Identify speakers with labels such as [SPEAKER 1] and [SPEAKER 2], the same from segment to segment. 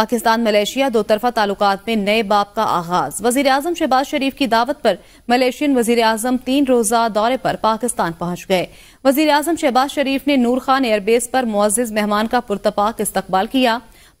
[SPEAKER 1] Pakistan Malaysia दो तरफा ताल्लुक में नए बाप का आगाज वजीर अजम शहबाज शरीफ की दावत पर मलेशियन वजीर अजम तीन रोजा दौरे पर पाकिस्तान पहुंच गए वजीर अजम शहबाज शरीफ ने नूर खान एयरबेस पर मुआजिज मेहमान का पुरतपाक इस्तकबाल किया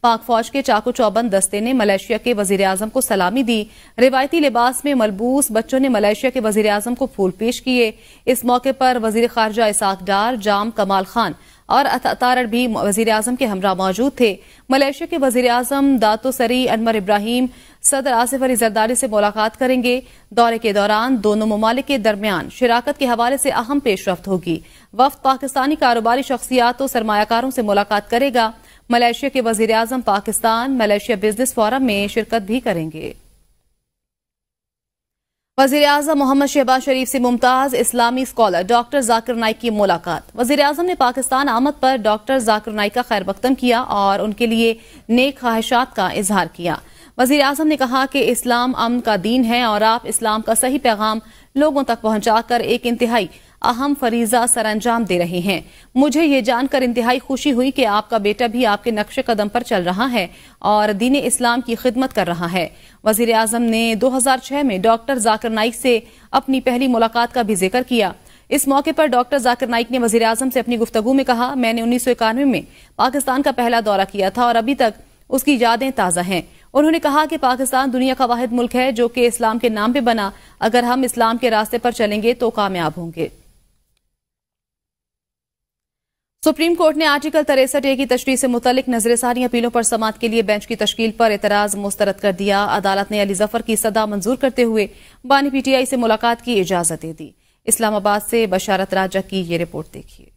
[SPEAKER 1] पाक फौज के चाकू चौबंद दस्ते ने मलेशिया के वजीर आजम को सलामी दी रिवायती लिबास में मलबूस बच्चों ने मलेशिया के वजीर आजम को फूल पेश किए इस मौके पर वजीर खारजा इसाक डार जाम कमाल खान और अतारण भी वजीर अजम के हमरा मौजूद थे मलेशिया के वजीर अजम दातो सरी अनवर इब्राहिम सदर आसिफ अली जरदारी से मुलाकात करेंगे दौरे के दौरान दोनों ममालिक के दरमियान शराकत के हवाले से अहम पेशरफ होगी वफद पाकिस्तानी कारोबारी शख्सियात और सरमाकारों से मुलाकात करेगा मलेशिया के वजीर अजम पाकिस्तान मलेशिया बिजनेस फोरम में शिरकत भी करेंगे वजीर अजम मोहम्मद शहबाज शरीफ से मुमताज़ इस्लामी स्कॉलर डॉक्टर जाकिर नाइक की मुलाकात वजीर अजम ने पाकिस्तान आमद पर डॉक्टर जाकिर नाइक का खैर बख्तम किया और उनके लिए नेक ख्वाहिशात का इजहार किया वजीर अजम ने कहा कि इस्लाम अमन का दीन है और आप इस्लाम का सही पैगाम लोगों तक पहुंचाकर एक इंतहाई अहम फरीजा सर अंजाम दे रहे हैं मुझे ये जानकर इंतहाई खुशी हुई कि आपका बेटा भी आपके नक्शे कदम पर चल रहा है और दीन इस्लाम की खिदमत कर रहा है वजीर आजम ने छह में डॉक्टर जाकिर नाइक से अपनी पहली मुलाकात का भी जिक्र किया इस मौके पर डॉक्टर जाकिर नाइक ने वजीर आजम से अपनी गुफ्तगु में कहा मैंने उन्नीस सौ इक्यानवे में पाकिस्तान का पहला दौरा किया था और अभी तक उसकी यादें ताज़ा हैं उन्होंने कहा कि पाकिस्तान दुनिया का वाहिद मुल्क है जो कि इस्लाम के नाम पे बना अगर हम इस्लाम के रास्ते पर चलेंगे तो कामयाब होंगे सुप्रीम कोर्ट ने आर्टिकल तिरसठ ए की तशरी से मुतलिक नजरसानी अपीलों पर समात के लिए बेंच की तश्कील पर एतराज मुस्तरद कर दिया अदालत ने अली जफर की सदा मंजूर करते हुए बानी पीटीआई से मुलाकात की इजाजत दे दी इस्लामाबाद से बशारत राजा की ये रिपोर्ट देखिए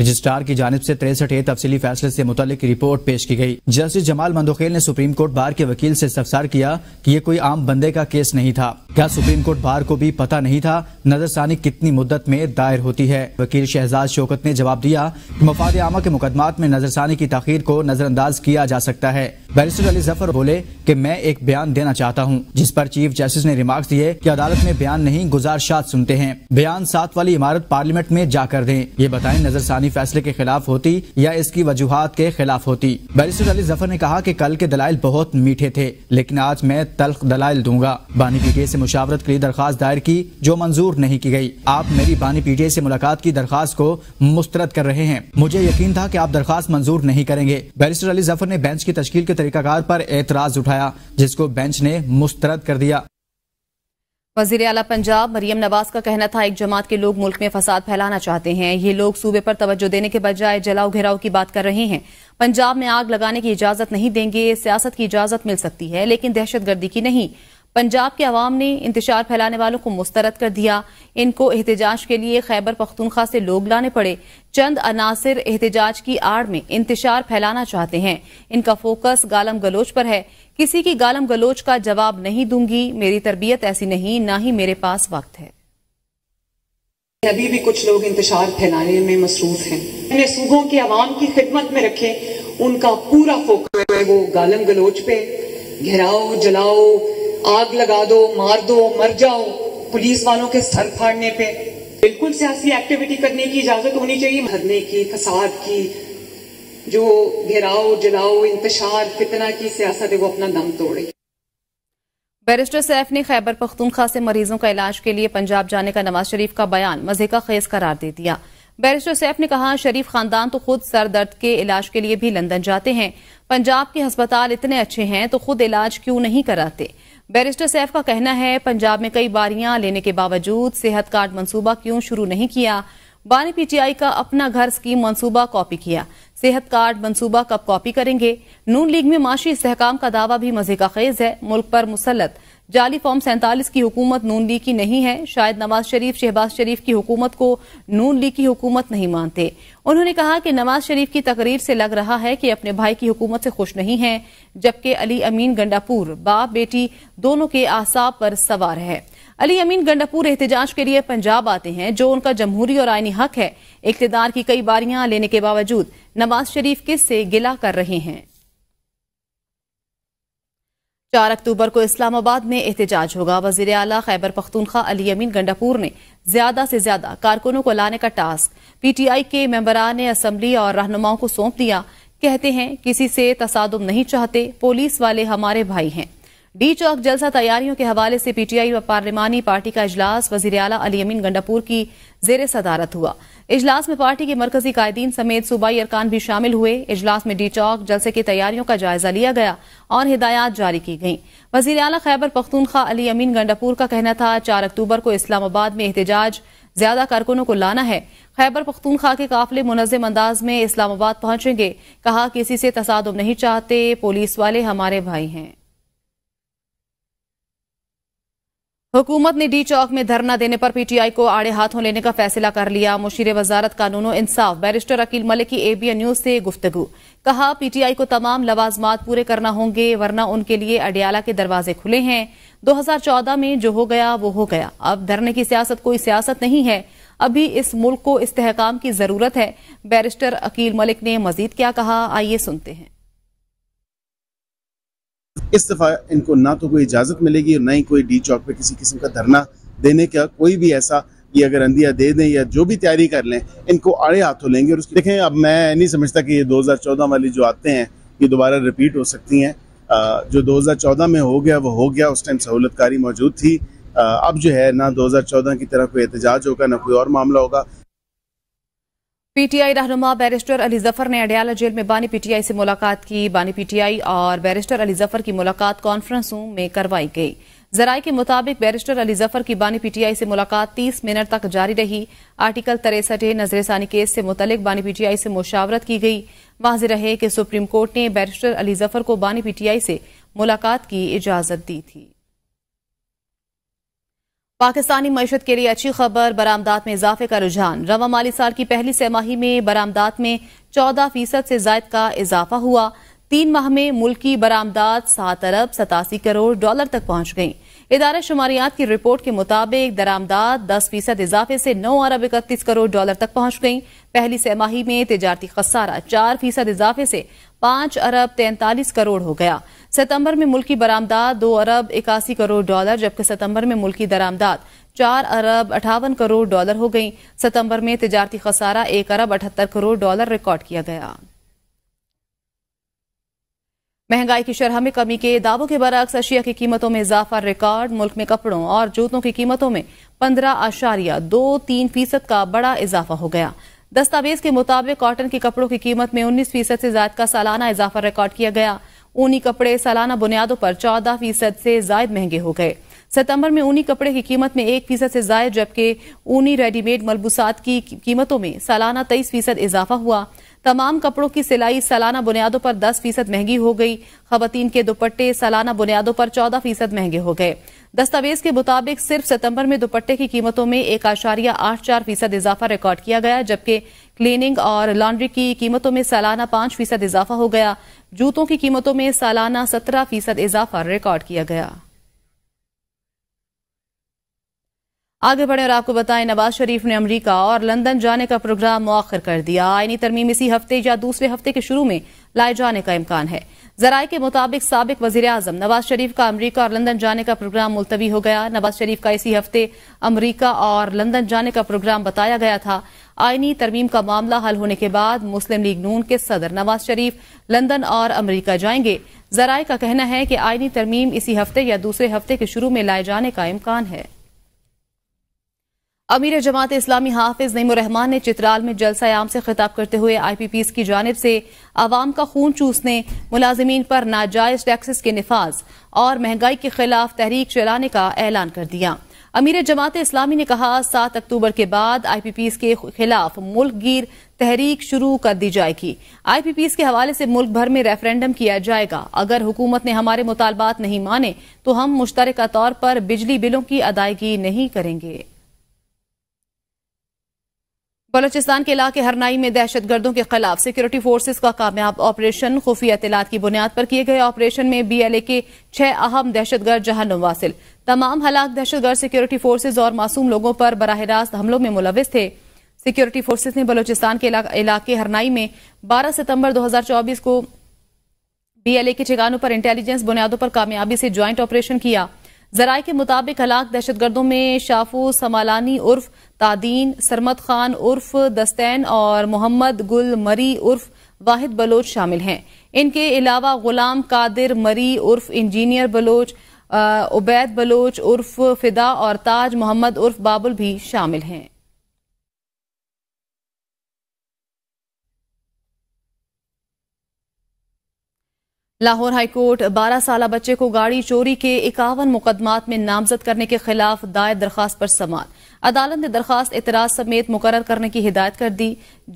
[SPEAKER 2] रजिस्ट्रार की जानब ऐसी तिरसठ ए फैसले ऐसी मुतल रिपोर्ट पेश की गयी जस्टिस जमाल मंदोखेल ने सुप्रीम कोर्ट बार के वकील ऐसी सफसार किया की ये कोई आम बंदे का केस नहीं था क्या सुप्रीम कोर्ट बार को भी पता नहीं था नजरसानी कितनी मुद्दत में दायर होती है वकील शहजाद शोकत ने जवाब दिया की मफाद आमा के मुकदमा में नजरसानी की तखीर को नजरअंदाज किया जा सकता है बैरिस्टर अली जफर बोले कि मैं एक बयान देना चाहता हूं जिस पर चीफ जस्टिस ने रिमार्क दिए कि अदालत में बयान नहीं गुजारशात सुनते हैं बयान सात वाली इमारत पार्लियामेंट में जाकर दें ये बताएं नजरसानी फैसले के खिलाफ होती या इसकी वजूहत के खिलाफ होती बैरिस्टर अली जफर ने कहा की कल के दलाइल बहुत मीठे थे लेकिन आज मैं तल्ख दलाइल दूंगा बानी पीटीए ऐसी मुशावरत के लिए दरख्वास्त दायर की जो मंजूर नहीं की गयी आप मेरी बानी पीटीए ऐसी मुलाकात की दरख्वास्त को मुस्तरद कर रहे हैं मुझे यकीन था की आप दरख्वास्त मंजूर नहीं करेंगे बैरिस्टर अली जफर ने बेंच की तश्ल के तरीकाकार पर एतराज उठाया जिसको बेंच ने मुस्तरद कर दिया
[SPEAKER 1] वजीर अला पंजाब मरियम नवाज का कहना था एक जमात के लोग मुल्क में फसाद फैलाना चाहते हैं ये लोग सूबे पर तवज्जो देने के बजाय जलाओ घेराव की बात कर रहे हैं पंजाब में आग लगाने की इजाजत नहीं देंगे सियासत की इजाजत मिल सकती है लेकिन दहशतगर्दी की नहीं पंजाब के अवाम ने इंतजार फैलाने वालों को मुस्तरद कर दिया इनको एहतजाज के लिए खैबर पख्तूनखा से लोग लाने पड़े चंद अनासर एहतजाज की आड़ में इंतजार फैलाना चाहते हैं इनका फोकस गालम गलोच पर है किसी की गालम गलोच का जवाब नहीं दूंगी मेरी तरबियत ऐसी नहीं ना ही मेरे पास वक्त है अभी भी कुछ लोग इंतजार फैलाने में मसरूफ हैं इन्हें सूबों की आवाम की खिदमत में रखे उनका पूरा फोकस है वो गालम गलोच पे घेराओ जलाओ आग लगा दो मार दो मर जाओ पुलिस वालों के सर फाड़ने पे बिल्कुल सियासी एक्टिविटी करने की इजाजत होनी चाहिए मरने की फसाद की जो घेराव जलाओ इंतजार कितना की सियासत है वो अपना दम तोड़े बैरिस्टर सैफ ने खैबर पख्तूनख्वा से मरीजों का इलाज के लिए पंजाब जाने का नवाज शरीफ का बयान मजे का खेज करार दे दिया बैरिस्टर सैफ ने कहा शरीफ खानदान तो खुद सर दर्द के इलाज के लिए भी लंदन जाते हैं पंजाब के अस्पताल इतने अच्छे हैं तो खुद इलाज क्यों नहीं कराते बैरिस्टर सैफ का कहना है पंजाब में कई बारियां लेने के बावजूद सेहत कार्ड मंसूबा क्यों शुरू नहीं किया बानी पीटीआई का अपना घर स्कीम मंसूबा कॉपी किया सेहत कार्ड मंसूबा कब कॉपी करेंगे नून लीग में माशी इसकाम का दावा भी मजे का खेज है मुल्क पर मुसलत जाली फॉर्म सैंतालीस की हुकूमत नून लीग की नहीं है शायद नवाज शरीफ शहबाज शरीफ की हुकूमत को नून लीग की हुकूमत नहीं मानते उन्होंने कहा कि नवाज शरीफ की तकरीर से लग रहा है कि अपने भाई की हुकूमत से खुश नहीं है जबकि अली अमीन गंडापुर बाप बेटी दोनों के आसाब पर सवार है अली अमीन गंडापुर एहतजाज के लिए पंजाब आते हैं जो उनका जमहूरी और आइनी हक है इकतदार की कई बारियां लेने के बावजूद नवाज शरीफ किस से गिला कर रहे हैं चार अक्टूबर को इस्लामाबाद में एहतजाज होगा वजीर अला खैबर पख्तूनखा अली अमीन गंडापुर ने ज्यादा से ज्यादा कारकुनों को लाने का टास्क पीटीआई के मेम्बरान ने असम्बली और रहनुमाओं को सौंप दिया कहते हैं किसी से तसादम नहीं चाहते पुलिस वाले हमारे भाई हैं डी चौक जलसा तैयारियों के हवाले से पीटीआई व पार्लिमानी पार्टी का अजलास वजीर अला अली अमीन गंडापुर की जेर सदारत हुआ इजलास में पार्टी के मरकजी कायदीन समेत सूबाई अरकान भी शामिल हुए इजलास में डी चौक जलसे की तैयारियों का जायजा लिया गया और हिदायत जारी की गई वजीर अला खैबर पख्तूनखा अली अमीन गंडापुर का कहना था चार अक्टूबर को इस्लामाबाद में एहतजाज ज्यादा कारकुनों को लाना है खैबर पख्तूनखा के काफिले मुनजम अंदाज में इस्लामाबाद पहुंचेंगे कहा किसी से तसादम नहीं चाहते पुलिस वाले हमारे भाई हैं हुकूमत ने डी चौक में धरना देने पर पीटीआई को आड़े हाथों लेने का फैसला कर लिया मुशीर वजारत कानून इंसाफ बैरिस्टर अकील मलिक की एबीएन न्यूज से गुफ्तगु कहा पीटीआई को तमाम लवाजमात पूरे करना होंगे वरना उनके लिए अडियाला के दरवाजे खुले हैं 2014 में जो हो गया वो हो गया अब धरने की सियासत कोई सियासत नहीं है अभी इस मुल्क को इस्तेकाम की जरूरत है बैरिस्टर अकील मलिक ने मजीद क्या कहा आइए सुनते हैं इस दफ़ा इनको ना तो कोई इजाज़त मिलेगी और ना ही कोई डी चौक पे किसी किस्म का धरना देने का कोई भी ऐसा ये अगर अंधिया दे दें या जो भी तैयारी कर लें इनको आड़े हाथों लेंगे और उसकी देखें अब मैं नहीं समझता कि ये 2014 वाली जो
[SPEAKER 2] आते हैं ये दोबारा रिपीट हो सकती हैं जो 2014 में हो गया वो हो गया उस टाइम सहूलतकारी मौजूद थी अब जो है ना 2014 की तरह कोई एहतजाज होगा ना कोई और मामला होगा
[SPEAKER 1] पीटीआई रहनुमा बैरिस्टर अली जफर ने अडयाला जेल में बानी पीटीआई से मुलाकात की बानी पीटीआई और बैरिस्टर अली जफर की मुलाकात कॉन्फ्रेंस रूम में करवाई गई जराये के मुताबिक बैरिस्टर अली जफर की बानी पीटीआई से मुलाकात 30 मिनट तक जारी रही आर्टिकल तिरसठ नजरसानी केस से मुतलिक बानी पीटीआई से मुशावरत की गई वाज रहे कि सुप्रीम कोर्ट ने बैरिस्टर अली जफर को बानी पीटीआई से मुलाकात की इजाजत दी थी पाकिस्तानी मीशत के लिए अच्छी खबर बरामदात में इजाफे का रुझान रवा माली साल की पहली सहमाही में बरामदात में चौदह फीसद से जायद का इजाफा हुआ तीन माह में मुल्क की बरामदात सात अरब सतासी करोड़ डॉलर तक पहुंच गई इदारा शुमारियात की रिपोर्ट के मुताबिक दरामदात दस फीसद इजाफे से नौ अरब इकतीस करोड़ डॉलर तक पहुंच गई पहली सहमाही में तजारती खसारा चार फीसद इजाफे से पांच अरब तैंतालीस करोड़ हो गया सितंबर में मुल्की बरामदाद दो अरब इक्यासी करोड़ डॉलर जबकि सितंबर में मुल्की दरामदाद चार अरब अठावन करोड़ डॉलर हो गई सितंबर में तजारती खसारा एक अरब अठहत्तर करोड़ डॉलर रिकॉर्ड किया गया महंगाई की शरह में कमी के दावों के बरक्स अशिया की कीमतों में इजाफा रिकॉर्ड मुल्क में कपड़ों और जूतों की कीमतों में पंद्रह आशारिया दो तीन फीसद का बड़ा इजाफा हो गया दस्तावेज के मुताबिक कॉटन के कपड़ों की कीमत में उन्नीस फीसद से ज्यादा का सालाना इजाफा रिकॉर्ड किया गया ऊनी कपड़े सालाना बुनियादों पर चौदह फीसद से जायद महंगे हो गए सितंबर में ऊनी कपड़े की कीमत में एक फीसद से जायद जबकि ऊनी रेडीमेड मलबूसात की कीमतों में सालाना तेईस फीसद इजाफा हुआ तमाम कपड़ों की सिलाई सालाना बुनियादों पर दस फीसद महंगी हो गई खवतन के दुपट्टे सालाना बुनियादों पर चौदह फीसद महंगे हो गए दस्तावेज के मुताबिक सिर्फ सितंबर में दुपट्टे की कीमतों में एक आशारिया आठ चार फीसद इजाफा रिकॉर्ड किया गया जबकि क्लीनिंग और लॉन्ड्री की कीमतों में सालाना पांच फीसद इजाफा हो गया जूतों की कीमतों में सालाना सत्रह फीसद इजाफा रिकॉर्ड किया गया आगे बढ़े और आपको बताएं नवाज शरीफ ने अमरीका और लंदन जाने का प्रोग्राम मौखर कर दिया आईनी तरमीम इसी हफ्ते या दूसरे हफ्ते के शुरू में लाए जाने का इम्कान है जराये के मुताबिक सबक वजी अजम नवाज शरीफ का अमरीका और लंदन जाने का प्रोग्राम मुलतवी हो गया नवाज शरीफ का इसी हफ्ते अमरीका और लंदन जाने का प्रोग्राम बताया गया था आईनी तरमीम का मामला हल होने के बाद मुस्लिम लीग नून के सदर नवाज शरीफ लंदन और अमरीका जाएंगे जराये का कहना है कि आईनी तरमीम इसी हफ्ते या दूसरे हफ्ते के शुरू में लाए जाने का इम्कान है अमीर जमात इस्लामी हाफिज नईमान ने चित्राल में जलसा आम से खिताब करते हुए आई पी पीस की जानब से आवाम का खून चूसने मुलाजमीन पर नाजायज टैक्सेस के नफाज और महंगाई के खिलाफ तहरीक चलाने का ऐलान कर दिया अमीर जमात इस्लामी ने कहा सात अक्टूबर के बाद आईपीपीस के खिलाफ मुल्कगीर तहरीक शुरू कर दी जाएगी आईपीपीस के हवाले से मुल्क भर में रेफरेंडम किया जाएगा अगर हुकूमत ने हमारे मुतालबात नहीं माने तो हम मुश्तरका तौर पर बिजली बिलों की अदायगी नहीं करेंगे बलोचिस्तान के इलाके हरनाई में दहशत गर्दों के खिलाफ सिक्योरिटी फोर्सेज का कामयाब ऑपरेशन खुफिया इतलात की बुनियाद पर किए गए ऑपरेशन में बीएलए के छह अहम दहशतगर्द जहां नवासिल तमाम हलाक दहशतगर्द सिक्योरिटी फोर्सेज और मासूम लोगों पर बरह रास्त हमलों में मुलविस थे सिक्योरिटी फोर्सेज ने बलोचिस्तान के इलाके हरनाई में बारह सितम्बर दो हजार चौबीस को बीएलए के ठिकानों पर इंटेलिजेंस बुनियादों पर कामयाबी से ज्वाइंट ऑपरेशन किया जराये के मुताबिक हलाक दहशतगर्दों में शाफू समालानी उर्फ तादीन सरमत खान उर्फ दस्तैन और मोहम्मद गुल मरी उर्फ वाहिद बलोच शामिल हैं इनके अलावा गुलाम कादिर मरी उर्फ इंजीनियर बलोच उबैद बलोच उर्फ फिदा और ताज मोहम्मद उर्फ बाबुल भी शामिल हैं लाहौर हाईकोर्ट 12 साल बच्चे को गाड़ी चोरी के इक्यावन मुकदमात में नामजद करने के खिलाफ दायर दरखास्त पर समान अदालत ने दरखास्त एतराज समेत मुकर करने की हिदायत कर दी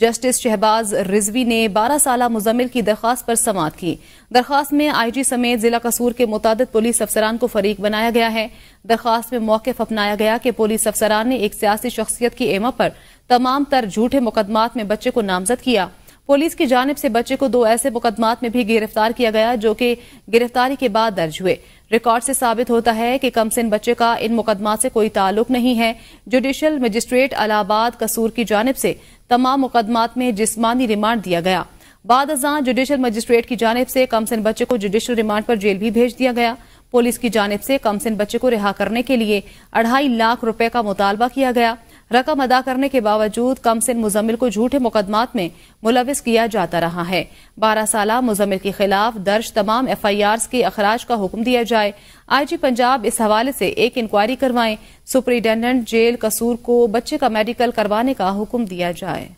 [SPEAKER 1] जस्टिस शहबाज रिजवी ने 12 साल मुजमिल की दरखास्त पर समात की दरखास्त में आईजी समेत जिला कसूर के मुताद पुलिस अफसरान को फरीक बनाया गया है दरखास्त में मौकफ अपनाया गया कि पुलिस अफसरान ने एक सियासी शख्सियत की एमा पर तमाम तर झूठे मुकदमात में बच्चे को नामजद किया पुलिस की जानब से बच्चे को दो ऐसे मुकदमात में भी गिरफ्तार किया गया जो कि गिरफ्तारी के बाद दर्ज हुए रिकॉर्ड से साबित होता है कि कमसिन बच्चे का इन मुकदमात से कोई ताल्लुक नहीं है जुडिशल मजिस्ट्रेट अलाहाबाद कसूर की जानब से तमाम मुकदमात में जिसमानी रिमांड दिया गया बाद अजा जुडिशल मजिस्ट्रेट की जानब से कमसिन बच्चे को जुडिशल रिमांड पर जेल भी भेज दिया गया पुलिस की जानब से कमसिन बच्चे को रिहा करने के लिए अढ़ाई लाख रुपए का मुतालबा किया गया रकम अदा करने के बावजूद कमसिन मुजम्मिल को झूठे मुकदमात में मुलविस किया जाता रहा है बारह साल मुजम्मिल के खिलाफ दर्ज तमाम एफ आई आर के अखराज का हुक्म दिया जाए आई जी पंजाब इस हवाले से एक इंक्वायरी करवाएं सुपरिटेंडेंट जेल कसूर को बच्चे का मेडिकल करवाने का हुक्म दिया जाए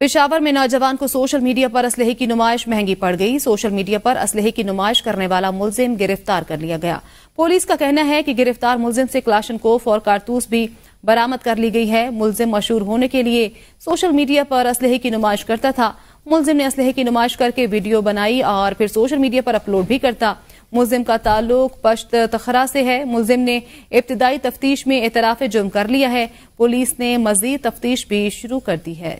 [SPEAKER 1] पिशावर में नौजवान को सोशल मीडिया पर असलहे की नुमाइश महंगी पड़ गई सोशल मीडिया पर असलहे की नुमाइश करने वाला मुलजिम गिरफ्तार कर लिया गया पुलिस का कहना है कि गिरफ्तार मुलजिम से क्लाशन कोफ और कारतूस भी बरामद कर ली गई है मुलजिम मशहूर होने के लिए सोशल मीडिया पर असलहे की नुमाइश करता था मुलजिम ने असलहे की नुमाइश करके वीडियो बनाई और फिर सोशल मीडिया पर अपलोड भी करता मुलजिम का ताल्लुक पश्त तखरा से है मुलजिम ने इब्तदाई तफ्तीश में एतराफ जुर्म कर लिया है पुलिस ने मजीद तफ्तीश भी शुरू कर दी है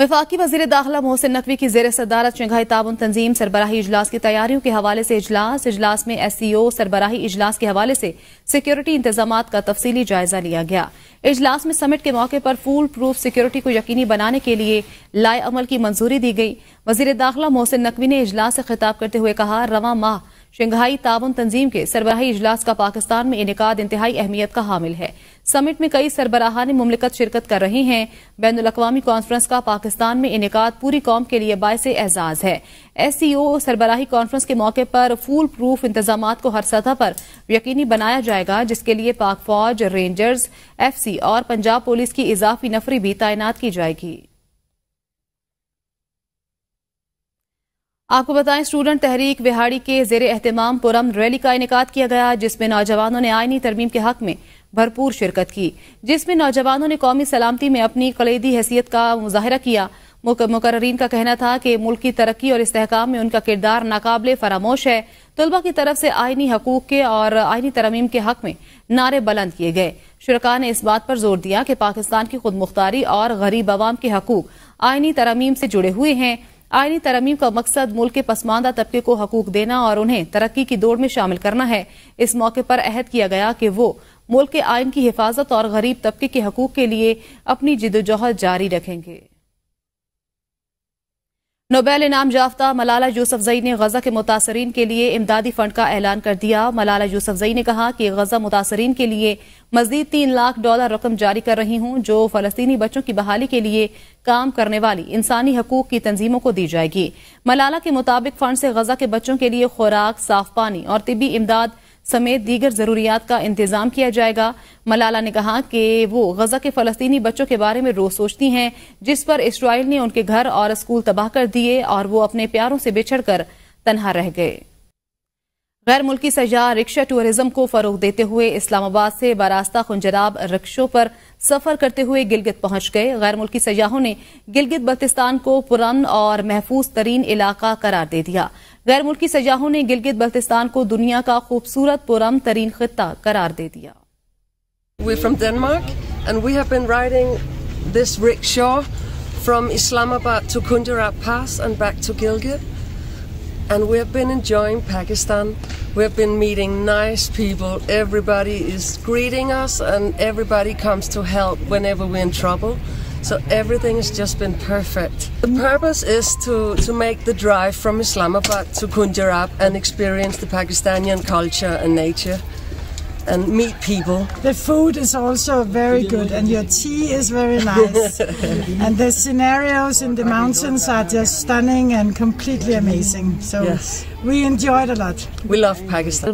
[SPEAKER 1] वफाकी वजी दाखिला मोहसिन नकवी की जेर सदारत शंघाई ताबन तंजीम सरबराही इजलास की तैयारियों के हवाले से इजलास इजलास में एस सी ओ सरबराही इजलास के हवाले से सिक्योरिटी इंतजाम का तफसीली जायजा लिया गया इजलास में समिट के मौके पर फूल प्रूफ सिक्योरिटी को यकीनी बनाने के लिए लाए अमल की मंजूरी दी गई वजीर दाखिला मोहसिन नकवी ने इजलास से खिताब करते हुए कहा रवा माह शंघाई ताउन तंजीम के सरबराही इजलास का पाकिस्तान में इनका इंतहाई अहमियत का हामिल है समिट में कई सरबराहान मुमलिकत शिरकत कर रहे हैं बैन अवी कॉन्फ्रेंस का पाकिस्तान में इनका पूरी कौम के लिए बायस एजाज है एस सी ओ सरबराही कॉन्फ्रेंस के मौके पर फूल प्रूफ इंतजाम को हर सतह पर यकीनी बनाया जाएगा जिसके लिए पाक फौज रेंजर्स एफ सी और पंजाब पुलिस की इजाफी नफरी भी तैनात की जाएगी आपको बताएं स्टूडेंट तहरीक विहाड़ी के जेर एहतमाम पुरम रैली का इनका किया गया जिसमें नौजवानों ने आइनी तरमीम के हक में भरपूर शिरकत की जिसमें नौजवानों ने कौमी सलामती में अपनी कलीदी हैसियत का मुजाहरा किया मुकर्रीन का कहना था कि मुल्क की तरक्की और इसकाम में उनका किरदार नाकबले फरामोश है तलबा की तरफ से आइनी हकूक के और आइनी तरमीम के हक में नारे बुलंद किए गए शुरा ने इस बात पर जोर दिया कि पाकिस्तान की खुदमुख्तारी और गरीब आवाम के हकूक आइनी तरमीम से जुड़े हुए हैं आईनी तरमीम का मकसद मुल्क के पसमानदा तबके को हकूक देना और उन्हें तरक्की की दौड़ में शामिल करना है इस मौके पर अहद किया गया कि वो मुल्क के आयन की हिफाजत और गरीब तबके के हकूक के लिए अपनी जिदोजहद जारी रखेंगे नोबेल इनाम याफ्ता मलाला यूसफजई ने गजा के मुतासरीन के लिए इमदादी फंड का ऐलान कर दिया मलाला यूसफजई ने कहा कि गजा मुतासरीन के लिए मजदीद तीन लाख डॉलर रकम जारी कर रही हूं जो फलस्तीनी बच्चों की बहाली के लिए काम करने वाली इंसानी हकूक की तंजीमों को दी जाएगी मलाला के मुताबिक फंड से गजा के बच्चों के लिए खुराक साफ पानी और तिबी इमदाद समेत दीगर जरूरियात का इंतजाम किया जाएगा मलाला ने कहा कि वो गजा के फलस्तीनी बच्चों के बारे में रोज सोचती हैं जिस पर इसराइल ने उनके घर और स्कूल तबाह कर दिए और वो अपने प्यारों से बिछड़ कर तनहा रह गए गैर मुल्की सयाह रिक्शा टूरिज्म को फरोग देते हुए इस्लामाबाद से बारास्ता खुंजराब रिक्शों पर सफर करते हुए गिलगित पहुंच गए गैर मुल्की सयाहों ने गिलगित बल्तिस्तान को पुरान और महफूज तरीन इलाका करार दे दिया गैर मुल्की सयाहों ने गिलगित बल्तिस्तान को दुनिया का खूबसूरत पुरम तरीन खत्ता करार दे दिया from
[SPEAKER 2] Islamabad to Kundarat Pass and back to Gilgit. And we have been enjoying Pakistan. We have been meeting nice people. Everybody is greeting us
[SPEAKER 1] and everybody comes to help whenever we're in trouble. So everything has just been perfect. The purpose is to, to make the drive from Islamabad to Kunjarab and
[SPEAKER 2] experience the Pakistani culture and nature and meet people. The food is also very good, and your tea is very nice. and the scenarios in the mountains are just stunning and completely amazing. So yes. we enjoyed a lot. We love Pakistan.